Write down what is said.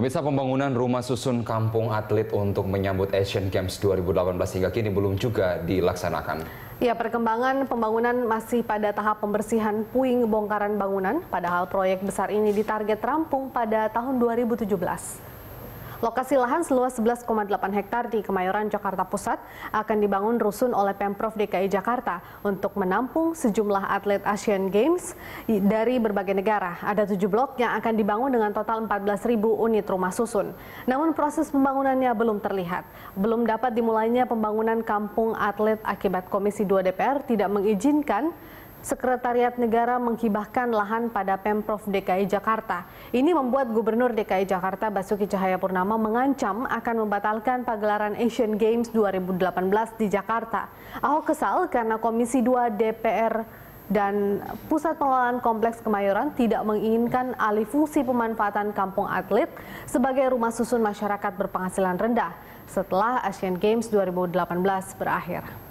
Pemirsa pembangunan rumah susun kampung atlet untuk menyambut Asian Games 2018 hingga kini belum juga dilaksanakan. Ya, perkembangan pembangunan masih pada tahap pembersihan puing bongkaran bangunan, padahal proyek besar ini ditarget rampung pada tahun 2017. Lokasi lahan seluas 11,8 hektar di Kemayoran, Jakarta Pusat akan dibangun rusun oleh Pemprov DKI Jakarta untuk menampung sejumlah atlet Asian Games dari berbagai negara. Ada tujuh blok yang akan dibangun dengan total 14.000 unit rumah susun. Namun proses pembangunannya belum terlihat. Belum dapat dimulainya pembangunan kampung atlet akibat Komisi 2 DPR tidak mengizinkan Sekretariat Negara menghibahkan lahan pada Pemprov DKI Jakarta. Ini membuat Gubernur DKI Jakarta Basuki Cahayapurnama mengancam akan membatalkan pagelaran Asian Games 2018 di Jakarta. Ahok kesal karena Komisi 2 DPR dan Pusat Pengelolaan Kompleks Kemayoran tidak menginginkan alih fungsi pemanfaatan kampung atlet sebagai rumah susun masyarakat berpenghasilan rendah setelah Asian Games 2018 berakhir.